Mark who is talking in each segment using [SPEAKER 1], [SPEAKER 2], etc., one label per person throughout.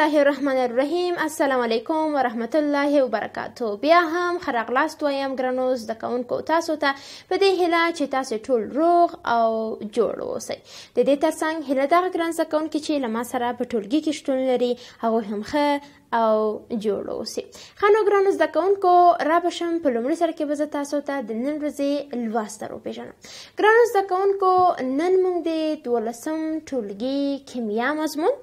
[SPEAKER 1] الله الرحمن الرحیم السلام علیکم ورحمت الله وبرکاتو بیا هم خرغلاست وایم ګرانو زده کوونکو تاسو ته په دې هیله چې تاسو ټول روغ او جوړ اوسئ د دې ترڅنګ هیله دغه ګران زده کوونکي چې له ما سره په ټولګي کې شتون لري هغه هم ښه او جوړ اوسئ ښه نو ګرانو زده کوونکو را به شم په لومړي سر کې به زه تاسو ته د نن ورځې لوست در وپېژنم ګرانو زده کوونکو نن موږ د دولسم ټولګي کیمیا مضمون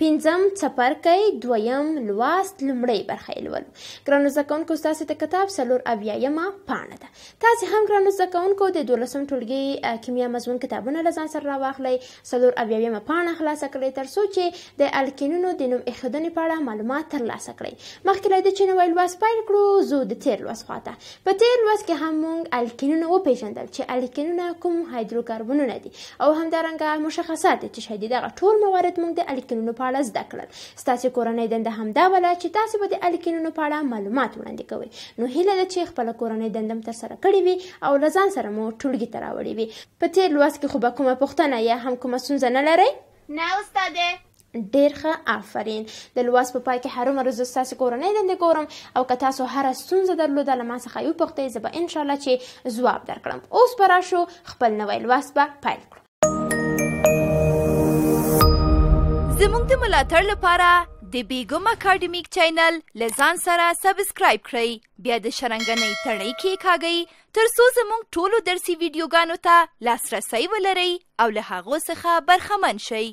[SPEAKER 1] پنځم څپرکی دویم لوست لومړۍ برخه یې لولو ګرانو زده کوونکو ستاسې د کتاب څلور اویایمه پاڼه ده تاسې هم ګرانو زده کوونکو د دولسم ټولګي کیمیا مضمون کتابونه له ځان سره راواخلئ څلور اویایمه پاڼه خلاصه کړئ تر څو چې د الکینونو د نوم ایښودنې په اړه معلومات معلومات ترلاسه کړئ مخکې له دې چې نوی لوست پیل کړو زه د تیر لوست خواته په تیر لوست کې هم موږ الکینونه وپېژندل چې الکینونه کوم هایدروکاربنونه دي او همدارنګه مشخصات چې شاید دغه ټول موارد موږ د الکینونو په اړه زده کړل ستاسو کورنۍ دنده همدا ولا چې تاسو به د الکینونو په اړه معلومات وړاندې کوئ نو هیله ده چې خپل کورنۍ دندم تر سره کړې وي او لزان سره مو ټولګي ته راوړې وي په تیر لوست کې خو به کومه پوښتنه یا هم کومه ستونزه نه لرئ نه استاده ډیر ښه آفرین د لوست په پای کې هر مرز تاسو کورنۍ دندې ګورم او که تاسو هر ستونزه درلوده له ما څخه یو پوښتنه زه به ان شاء الله چې ځواب درکړم اوس به راشو خپل نوې لوست به پیل کړو زموږ د ملاتړ لپاره د بیګم اکیډمیک چینل لزان سره سبسکرایب کړئ بیا د شرنګنۍ تړۍ کې کاږئ ترڅو زموږ ټولو درسي ویډیوګانو ته لاسرسی ولرئ او له هغو څخه برخمن شئ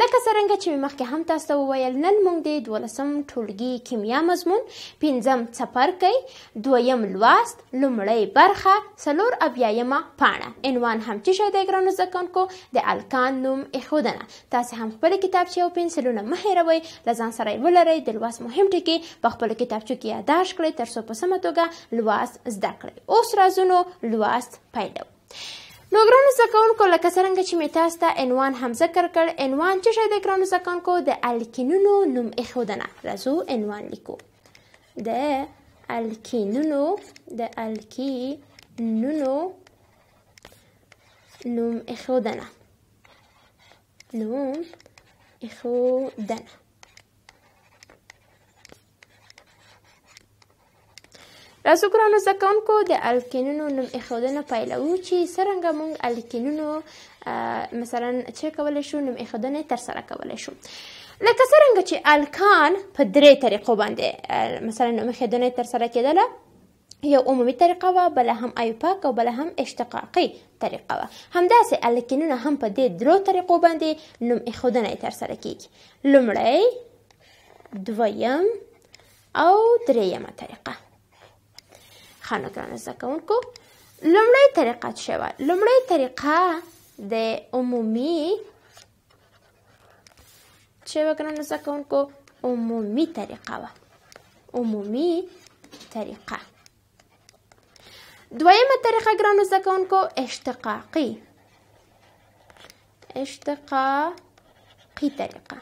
[SPEAKER 1] لکه څرنګه چې مې مخکې هم تاسو ته وویل نن موږ د دولسم ټولګي کیمیا مضمون پنځم څپرکی دویم لوست لومړۍ برخه څلور اویایمه پاڼه عنوان هم څه شی دی ګرانو زده کوونکو د الکان نوم ایښودنه تاسې هم خپلې کتابچې او پنسلونه مه هېروئ له ځان سره یې ولرئ د لوست مهم ټکي په خپلو کتابچو کې یاداشت کړئ تر څو په سمه توګه لوست زده کړئ اوس راځو نو لوست پیلوو نو ګرانو زده کوونکو لکه څرنګه چې مې تاسو ته عنوان هم ذکر کړ عنوان څه شی دی ګرانو زده کوونکو د الکینونو نوم ایښودنه راځو عنوان لیکو د الکینونو د الکینونو نوم ایښودنه نوم ایښودنه راځو ګرانو زده کوونکو د الکینونو نوم ایښودنه پیلوو چې څرنګه موږ الکینونو مثلا څه کولی شو نوم ایښودنې ترسره کولی شو لکه څرنګه چې الکان په درې طریقو باندې مثلا نوم ایښودنې ترسره کېدله یو عمومي طریقه وه بله هم ایپاک او بله هم اشتقاقي طریقه وه همداسې الکینونه هم په دې درو طریقو باندې نوم ایښودنه ترسره کیږي لومړی دویم او درېیمه طریقه ښه نو ګرانو زده کوونکو لومړۍ طریقه څه وه لومړۍ طریقه د عمومي څه وه ګرانو زده کوونکو عمومي طریقه وه عمومي طریقه دویمه طریقه ګرانو زده کوونکو اشتقاقي اشتقاقي طریقه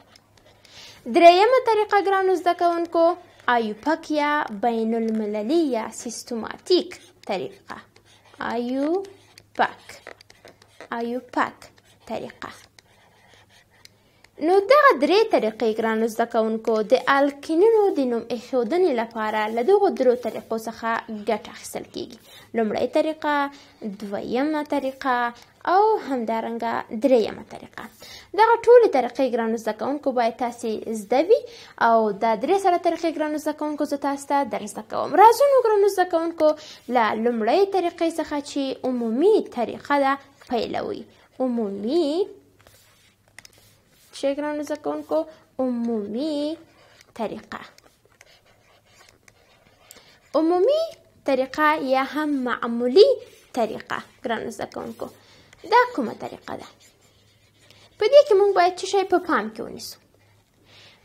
[SPEAKER 1] دریمه طریقه ګرانو زده کوونکو أيوباكيا بين المللية سيستماتيك طريقة أيوباك أيوباك طريقة نو دغه درې طریقې ګرانو زده کوونکو د الکینونو د نوم ایښودنې لپاره له دغو درو طریقو څخه ګټه اخیستل کیږي لومړۍ طریقه دویمه طریقه او همدارنګه درېیمه طریقه دغه ټولې طریقې ګرانو زده کوونکو باید تاسې زده وي او دا درې سره طریقې ګرانو زده کوونکو زه تاسو ته درس زده کوم راځو ګرانو زده کوونکو له لومړۍ طریقې څخه چې عمومي طریقه ده پیلوي عمومي شگران زکون کو عمومی طریقه عمومی طریقه یا هم معمولی طریقه ګران زده کوونکو دا کومه طریقه ده په دې کې موږ باید څه شی په پام کې ونیسو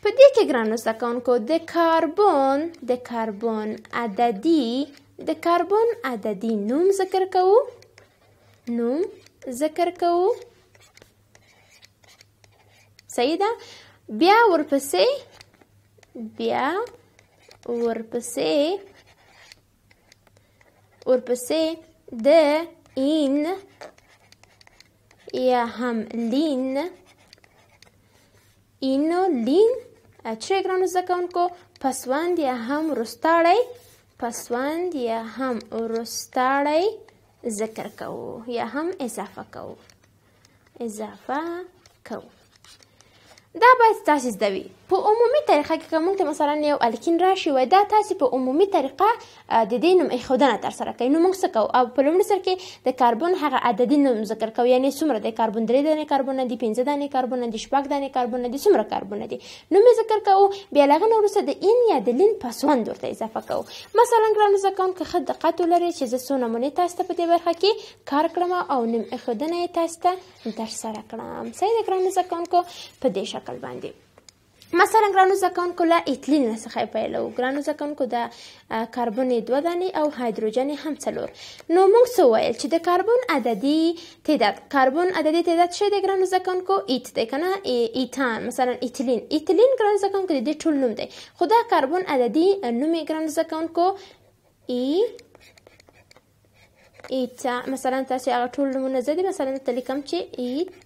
[SPEAKER 1] په دې کې ګران زده کوونکو د کاربن د کاربن عددي د کاربن عددي نوم ذکر کوو نوم ذکر کوو صحیح ده بیا ورپسې بیا ورپسې ورپسې د این یا هم لین اینو لین چې ګرانو زده کوونکو پسوند یا هم رستاړی پسوند یا هم رستاړی ذکر کوو یا هم اضافه کوو اضافه کوو Dabei ist das ist der Weg. په عمومي طریقه کې کوم ته مثلا یو الکین راشي وای دا تاسو په عمومي طریقه د دې نوم ایښودنه تر سره کوي نو موږ څه کوو او په لومړي سر کې د کاربن هغه عددي نوم ذکر کوو یعنی څومره د کاربن درې دانې کاربن دي پنځه دانې کاربن دي شپږ دانې کاربن دي څومره کاربن دي نو موږ ذکر کوو بیا لغه نو وروسته د ان یا د لین پاسوند ورته اضافه کوو مثلا ګران زده کوونکو ښه دقت ولرئ چې زه څو نمونې تاسو ته په دې برخه کې کار کړم او نوم ایښودنه یې تاسو ته در سره کړم صحیح ده ګران زده کوونکو په دې شکل باندې مثلا ګرانو زکونکو له اتلین څخه پیلو ګرانو زکونکو د کاربن دوه دانې او هایدروجن هم څلور نو موږ څه ویل چې د کاربن عددي تعداد کاربن عددي تعداد شه د ګرانو زکونکو ایت دی کنه ایتان مثلا اتلین اتلین ګرانو زکونکو د ټول نوم دی خو دا کاربن عددي نوم ګرانو زکونکو ای ایتا مثلا تاسو هغه ټول نمونه زدي مثلا تلیکم چې ایت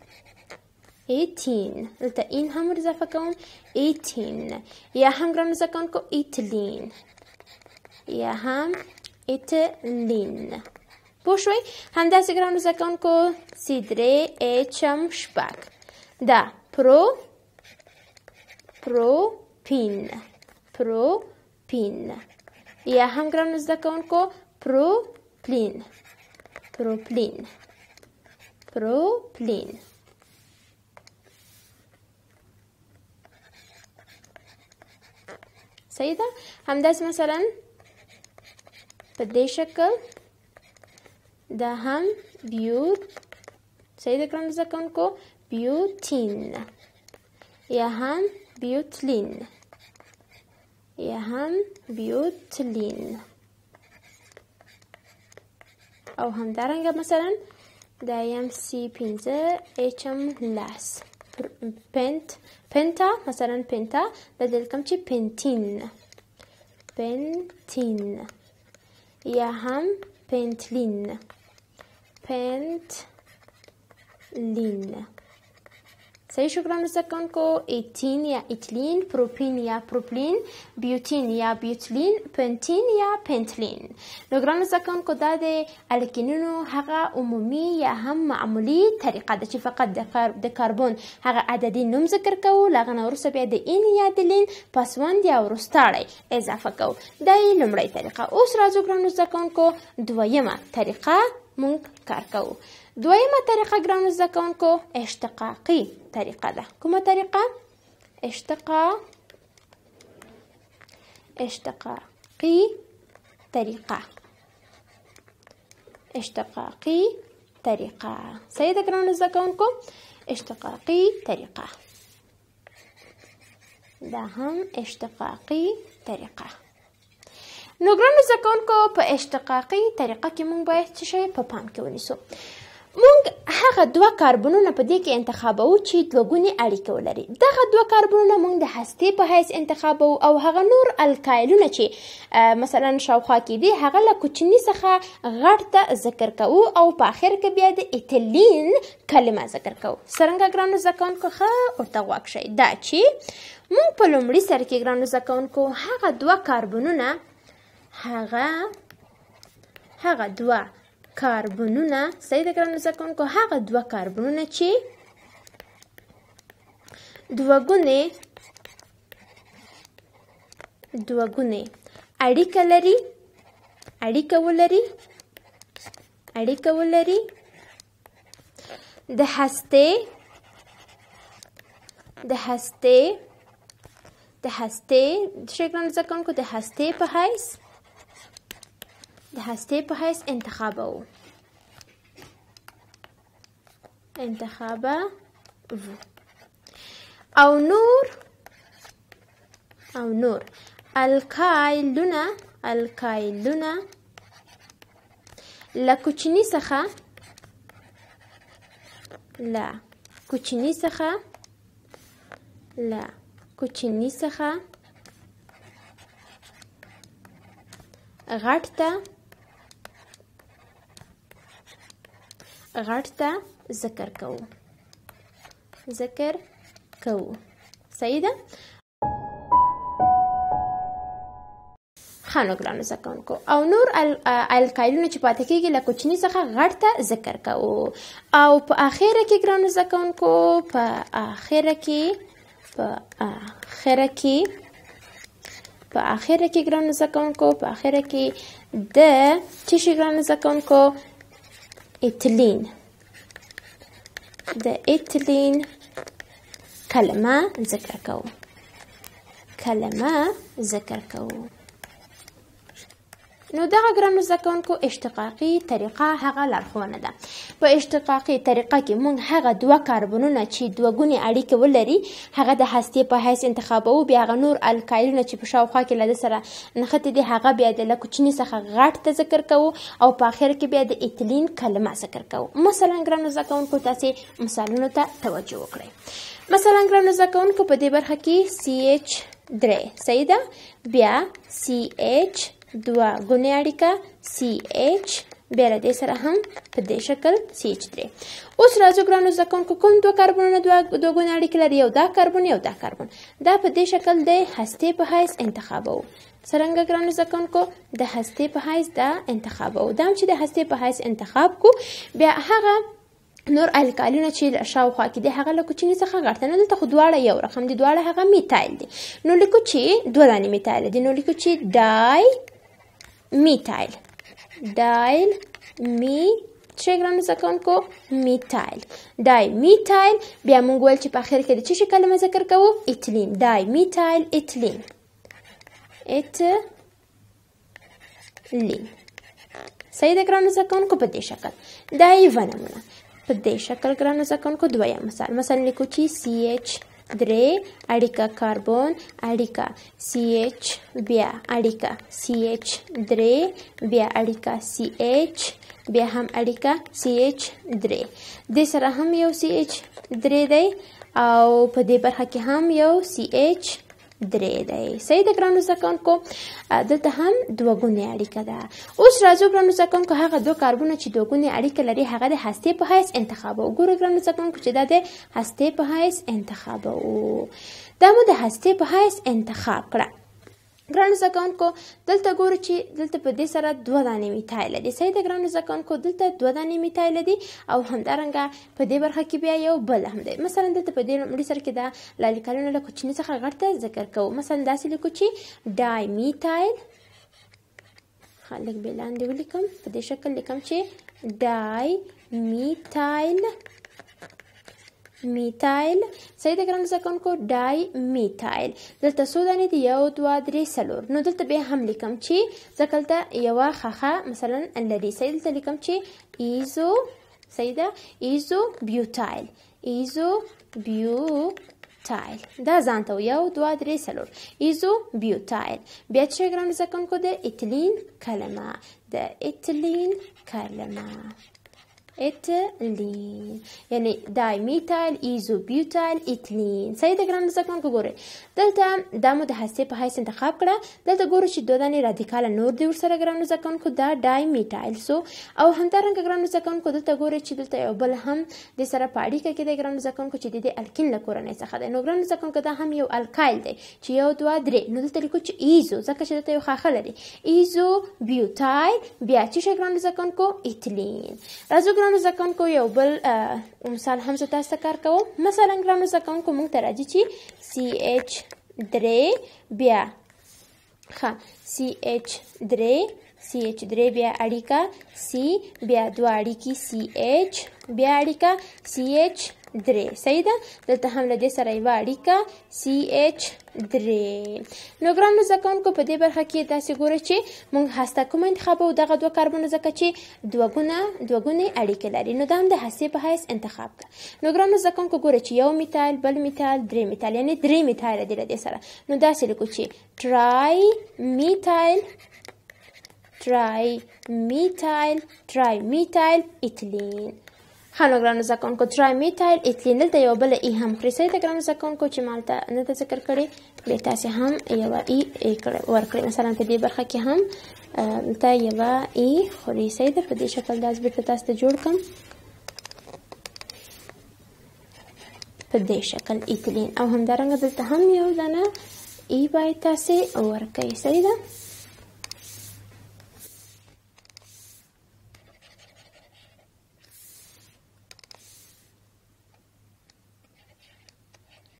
[SPEAKER 1] 18 التا این هم رو اضافه e 18 e هم رو اضافه کن کو 18 یا هم 18 Pušuj, ham da se glavno zakon ko sidre ećam špak. Da, pro, propin, propin. Ja ham glavno zakon ko proplin, proplin, proplin. صحیح ده همداس مثلا په دې شکل دا هم بیوت صحیح ده ګرانو زده کوونکو بیوتین یا هم بیوتلین یا هم بیوتلین او همدارنګه مثلا د ایم سی پنځه ایچ ام لس بنت بنتا مثلا بنتا بدل كمشي بنتين بنتين يا هم بنتلين بنتلين صحیح شکران لسکونکو ایتین یا ایتلین پروپین یا پروپلین بیوتین یا بیوتلین پنتین یا پنتلین نو ګران لسکونکو دا د الکینونو هغه عمومي یا هم معمولی طریقه ده چې فقط د کاربن هغه عددي نوم ذکر کوو لغه نه ورسره بیا د ان یا د لین پسوند یا ورستاړی اضافه کوو دا یې لومړی طریقه اوس راځو ګران لسکونکو دویمه طریقه مونږ کار کوو دویمه طریقه ګرانو زده کوونکو اشتقاقي طریقه ده کومه طریقه اشتقاق اشتقاقي طریقه اشتقاقي طریقه صحیح ده ګرانو زده کوونکو اشتقاقي طریقه دا هم اشتقاقي طریقه نو ګرانو زده کوونکو په اشتقاقي طریقه کې مونږ باید څه شی په پام کې ونیسو موږ هغه دوه کاربنونه په دې کې انتخابوو چې دوه ګونې اړیکه ولري دغه دوه کاربنونه موږ د هستې په حیث انتخابوو او هغه نور الکایلونه چې مثلا شاوخوا کې دي هغه له کوچني څخه غټ ته ذکر کوو او په اخر کې بیا د ایتلین کلمه ذکر کوو څرنګه ګرانو زده کوونکو ښه ورته غوږ شئ دا چې موږ په لومړي سر کې ګرانو زده کوونکو هغه دوه کاربنونه هغه هغه دوه کاربنونه صحیح ده ګرانو زده کوونکو هغه دوه کاربنونه چې دوه ګونې دوه ګونې اړیکه لري اړیکه ولري اړیکه ولري د هستې د هستې د هستې څنګه ځکه کوم کو د هستې په حیث د هستې په حیث انتخابوو انتخابه و او نور او نور الکایلونه الکایلونه له کوچني څخه لا کوچني څخه لا کوچني څخه غټ ته غټ ته ذکر کوو ذکر کوو صحیح ده خانو ګرانو زکونکو او نور الکایلونه چې پاتې کیږي له کوچني څخه غټ ته ذکر کوو او په اخیره کې ګرانو زکونکو په اخیره کې په اخیره کې په اخیره کې ګرانو زکونکو په اخیره کې د چې شي ګرانو زکونکو إتلين the إتلين كلمة ذكر كو كلمة ذكر كو نو دغه ګرانو زده کوونکو اشتقاقي طریقه هغه لارښوونه ده په اشتقاقي طریقه کې موږ هغه دوه کاربنونه چې دوه ګونې اړیکې ولري هغه د هستې په حیث انتخابوو بیا هغه نور الکایلونه چې په شاوخوا کې له ده سره نښتې دي هغه بیا د له کوچني څخه غټ ته ذکر کوو او په آخر کې بیا د اتلین کلمه ذکر کوو مثلا ګرانو زده کوونکو تاسې مثالونو ته توجه وکړئ مثلا ګرانو زده کوونکو په دې برخه کې سی ایچ درې صحیح ده بیا سی ایچ دوه ګونې اړیکه سی ایچ بیا له دې سره هم په دې شکل سی ایچ درې اوس راځو ګرانو زده کوونکو کوم دوه کاربنونه دوه دوه ګونې اړیکې لري یو دا کاربن یو دا کاربن دا په دې شکل د هستې په حیث انتخابوو څرنګه ګرانو زده کوونکو د هستې په حیث دا انتخابوو دا هم چې د هستې په حیث انتخاب کو بیا هغه نور الکالونه چې شاوخوا کې دي هغه له کوچني څخه غټ نه دلته خو دواړه یو رقم دي دواړه هغه میتایل دي نو لیکو چې دوه دانې میتایل دي نو لیکو چې ډای میتایل دایل می چې ګران زکونکو میتایل دای میتایل بیا موږ ول چې په اخر کې د چی شي کلمه ذکر کوو اتلین دای میتایل اتلین ات لین صحیح ده ګران زکونکو په دې شکل دای ونمونه په دې شکل ګران زکونکو دویم مثال مثلا لیکو چې سی ایچ درې اړیکه کاربن اړیکه سی ایچ بیا اړیکه سی ایچ درې بیا اړیکه سی ایچ بیا هم اړیکه سی ایچ درې د سره هم یو سی ایچ درې دی او په دې برخه کې هم یو سی ایچ درې دی صحیح د ګرانو زکونکو دلته هم دوه ګونې اړیکه ده اوس راځو ګرانو زکونکو هغه دوه کاربونه چې دوه ګونې اړیکه لري هغه د هستې په حیث انتخابو ګورو ګرانو زکونکو چې دا د هستې په حیث انتخابو دا مو د هستې په حیث انتخاب کړه ګران زکونکو دلته ګورو چې دلته په دې سره دوه دانې میتایل دي صحیح ده ګران زکونکو دلته دوه دانې میتایل دي او همدارنګه په دې برخه کې بیا یو بل هم دی مثلا دلته په دې لومړي سر کې دا لالیکالونه له کوچني څخه غټه ذکر کوو مثلا داسې لیکو چې ډای میتایل خلک به لاندې ولیکم په دې شکل لیکم چې ډای میتایل میتایل صحیح د ګران زکونکو ډای میتایل دلته څو دانې دی یو دوه درې څلور نو دلته به هم لیکم چې ځکه دلته یوه خخه مثلا لري صحیح دلته لیکم چې ایزو صحیح ده ایزو بیوتایل ایزو بیوتایل دا ځانته یو دوه درې څلور ایزو بیوتایل بیا چې ګران زکونکو د اتلین کلمه د اتلین کلمه اتلين يعني دايميتال ايزوبيوتال اتلين سيدك رانزاكم كغوري دلته دا متحصې په حیث انتخاب کړه دلته ګورو چې دوه دانې رادیکال نور دی ورسره ګرانو زده کوونکو دا ډای میټایل سو او همدارنګه ګرانو زده کوونکو دلته ګورو چې دلته یو بل هم د سره په اړیکه کې دی ګرانو زده کوونکو چې د دې الکین له کورنۍ څخه دی نو ګرانو زده کوونکو دا هم یو الکایل دی چې یو دوه درې نو دلته لیکو چې ایزو ځکه چې دلته یو خاخه لري ایزو بیوتای بیا چې شي ګرانو زده کوونکو ایتلین راځو ګرانو زده کوونکو یو بل مثال هم زه تاسو کار کوم مثلا ګرانو زده کوونکو موږ ته راځي چې سی ایچ drevia. Ja, si h dre, si h dre via arica, si via duariqui, si h via arica, si h درې صحیح ده دلته هم له دې سره یوه اړیکه سی ایچ درې نو ګرانو زده کوونکو په دې برخه کې تاسې ګورئ چې موږ هسته کوم انتخابوو دغه دوه کاربنو ځکه چې دوه ګونه دوه ګونې اړیکې لري نو دا هم د هستې په حیث انتخاب ده نو ګرانو زده کوونکو ګورئ چې یو میتایل بل میتایل درې میتایل یعنې درې میتایله دي له دې سره نو داسې لیکو چې ټرای میتایل ټرای میتایل ټرای میتایل اتلین خلو ګرانو زکونکو ترایمیتایل اتیلینل د یو بل ای هم پرسې د ګرانو زکونکو چې مالته نه د ذکر کړي پرې تاسو هم یو ای ورکړي مثلا په دې برخه کې هم تا یو ای خوري سي د په دې شکل داس بیت تاسو ته جوړ کم په دې شکل اتیلین او همدارنګه دلته هم یو دانه ای باید تاسو ورکړي سي ده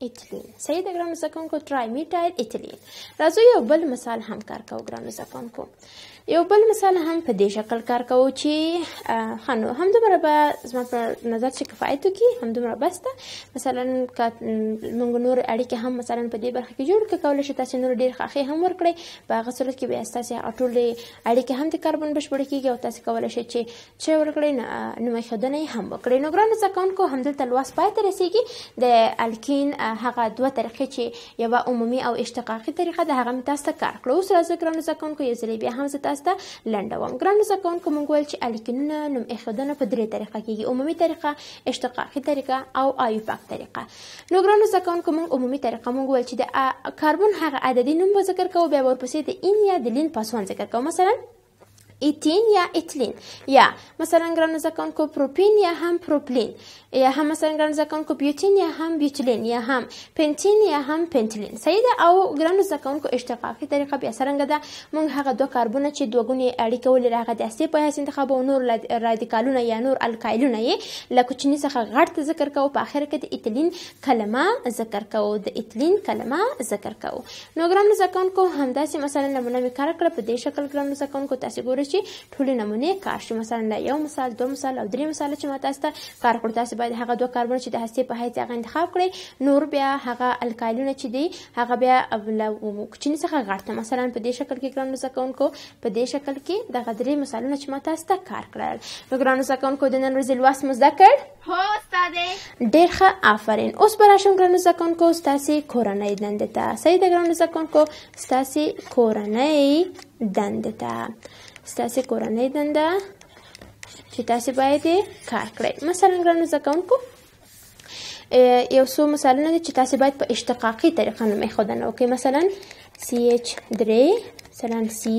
[SPEAKER 1] ایتیلین صحیح د ګرانو زده کوونکو ټرایمیټایل ایتیلین راځو یو بل مثال هم کار کوو ګرانو زده کوونکو یو بل مثال هم په دې شکل کار کوو چې خانو همدومره به زما په نظر چې کفایت وکړي همدومره بس ده مثلا موږ نور اړیکې هم مثلا په دې برخه کې جوړ کړو کولی شي تاسو نور ډېر خوښي هم ورکړئ په هغه صورت کې بیا ستاسو هغه ټولې اړیکې هم د کاربن بشپړې کېږي او تاسو کولی شئ چې چې ورکړئ نومښودنه یې هم وکړئ نو ګرانو زده کوونکو همدلته لوست پای ته رسېږي د الکین هغه دوه طریقې چې یوه عمومي او اشتقاقي طریقه ده هغه مې تاسو ته کار کړو اوس راځئ ګرانو زده کوونکو یو ځلې بیا هم زه تاسو مرسته لنډوم ګرانو زده کوونکو موږ ویل چې الکترونونه نوم ایښودنه په درې طریقه کېږي عمومي طریقه اشتقاقي طریقه او آیوپک طریقه نو ګرانو زده کوونکو موږ عمومي طریقه موږ ویل چې د کربن هغه عددي نوم به ذکر کوو بیا ورپسې د این یا د لین پاسوان ذکر کوو مثلا ایتین یا اتلین یا مثلا ګران زکونکو پروپین یا هم پروپلین یا هم مثلا ګران زکونکو بیوتین یا هم بیوتلین یا هم پنتین یا هم پنتلین صحیح ده او ګران زکونکو اشتقاقي طریقه بیا څنګه ده موږ هغه دوه کاربونه چې دوګونی اړیکه ولر هغه د اسی په هیڅ انتخاب او نور رادیکالونه یا نور الکایلونه یې لکه چني څخه غړت ذکر کوو په اخر کې د ایتلین کلمه ذکر کوو د ایتلین کلمه ذکر کوو نو ګران زکونکو همداسې مثلا نمونه میکار کړ په دې شکل ګران زکونکو تاسو ګورئ چې ټول نمونه کاش مثلا لا یو مثال دوه مثال او درې مثال چې ما تاسو ته کار کړ تاسو باید هغه دوه کاربن چې د هسته په هیڅ هغه انتخاب کړئ نور بیا هغه الکالونه چې دي هغه بیا کوچنی څخه غړته مثلا په دې شکل کې ګرانو زکونکو په دې شکل کې د غدري مثالونه چې ما تاسو ته کار کړل نو ګرانو زکونکو د نن ورځې لوست مو زده کړ هو استاد ډیر ښه آفرین اوس به راشم ګرانو زکونکو ستاسو کورنۍ دنده ته صحیح د ګرانو زکونکو ستاسو کورنۍ دنده ته ستاسې کورنۍ دنده چې تاسې باید کار کړئ مثلا ګرانو زده کوونکو یو څو مثالونه دي چې تاسې باید په اشتقاقي طریقه نوم ایښودنه وکړئ مثلا سی اچ درې مثلا سی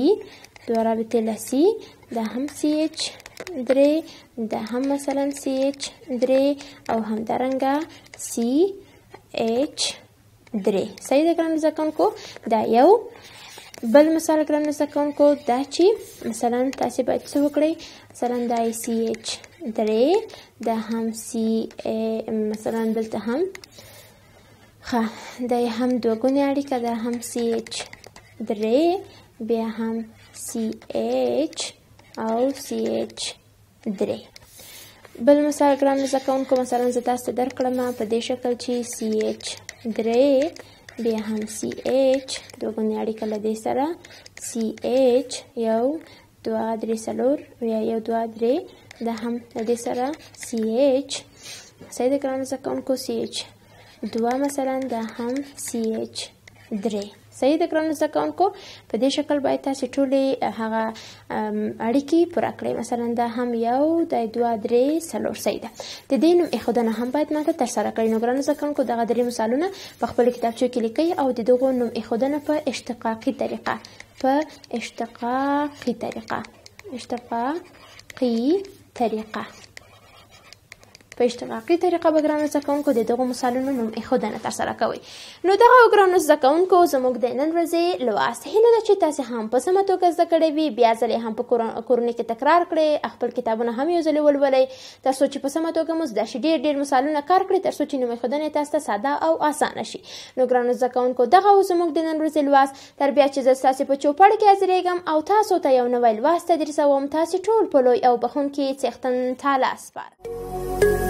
[SPEAKER 1] دوه رابطې له سی دا هم سی اچ درې دا هم مثلا سی اچ درې او همدارنګه سی اچ درې صحیح ده ګرانو زده کوونکو دا یو بل مثال ګرام زده کوونکو دا چې مثلا تاسې باید څه وکړئ مثلا دا ای سي ایچ درې دا هم سی مثلا دلته هم ښه دا یې هم دوهګونې اړیکه دا هم سی ایچ درې بیا هم سی ایچ او سی ایچ درې بل مثال ګرام زده کوونکو مثلا زه تاسو ته درکړم په دې شکل چې سی ایچ درې بیا هم سی ایچ دوګونې اړیکه له دې سره سی ایچ یو دوه درې څلور یا یو دوه درې دا هم له دې سره سی ایچ صحیح ده ګرانو زده کوونکو سی ایچ دوه مثلا دا هم سی ایچ درې صحیح د ګران زده کوونکو په دې شکل باید تاسو ټولې هغه اړیکې پر کړئ مثلا دا هم یو د دوه درې څلور صحیح ده د دې نوم اخودنه هم باید ماته تر سره کړئ نو ګران زده کوونکو دغه درې مثالونه په خپل کتابچو کې لیکئ او د دغو نوم اخودنه په اشتقاقي طریقه په اشتقاقي طریقه اشتقاقي طریقه په اشتقاقي طریقه به ګرانو زده کوونکو د دغو مثالونو نوم ایښودنه ترسره کوئ نو دغه ګرانو زده کوونکو زموږ د نن ورځې لوست هیله ده چې تاسې هم په سمه توګه زده کړی وي بیا ځلې هم په کورنۍ کې تکرار کړئ خپل کتابونه هم یو ځلې ولولئ تر څو چې په سمه توګه مو زده شي ډېر ډېر مثالونه کار کړئ تر څو چې نوم ایښودنې تاسو ته ساده او اسانه شي نو ګرانو زده کوونکو دغه و زموږ د نن ورځې لوست تر بیا چې زه ستاسې په چوپړ کې حاضرېږم او تاسو ته تا یو نوی لوست تدریسوم تاسې ټول په لوی او بخونکي څښتن تعالی سپارم